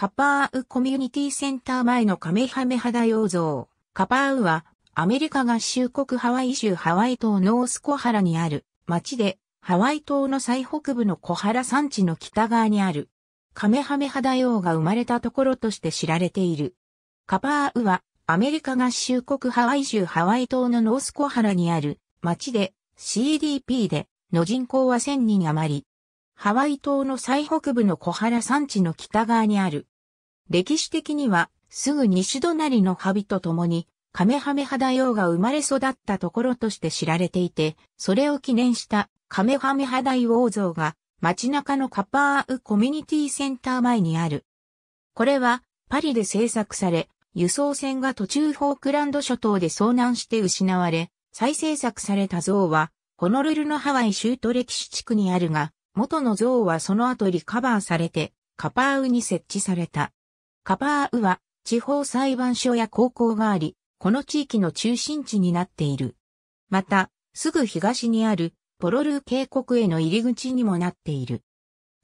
カパーウコミュニティセンター前のカメハメハ大王像。カパーウは、アメリカ合衆国ハワイ州ハワイ島ノースコハラにある町で、ハワイ島の最北部のコハラ山地の北側にある、カメハメハ大王が生まれたところとして知られている。カパーウは、アメリカ合衆国ハワイ州ハワイ島のノースコハラにある町で、CDP で、の人口は1000人余り。ハワイ島の最北部のコハラ山地の北側にある歴史的には、すぐ西隣のハビと共に、カメハメハ大王が生まれ育ったところとして知られていて、それを記念したカメハメハ大王像が街中のカパーウコミュニティセンター前にある。これはパリで制作され、輸送船が途中フォークランド諸島で遭難して失われ、再制作された像は、ホノルルのハワイ州都歴史地区にあるが、元の像はその後リカバーされて、カパーウに設置された。カパーウは地方裁判所や高校があり、この地域の中心地になっている。また、すぐ東にあるポロルー渓谷への入り口にもなっている。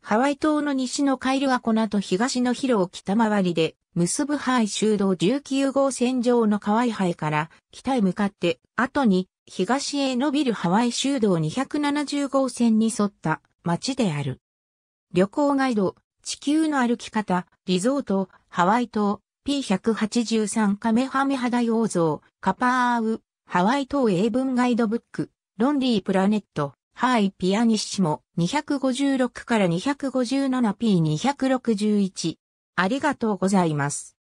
ハワイ島の西のカイルアコナと東の広を北回りで、結ぶハイ修道19号線上のカワイハイから北へ向かって、後に東へ伸びるハワイ修道270号線に沿った町である。旅行ガイド、地球の歩き方、リゾート、ハワイ島、P183 カメハメハ大王像、カパーウ、ハワイ島英文ガイドブック、ロンリープラネット、ハイピアニッシモ、256から 257P261。ありがとうございます。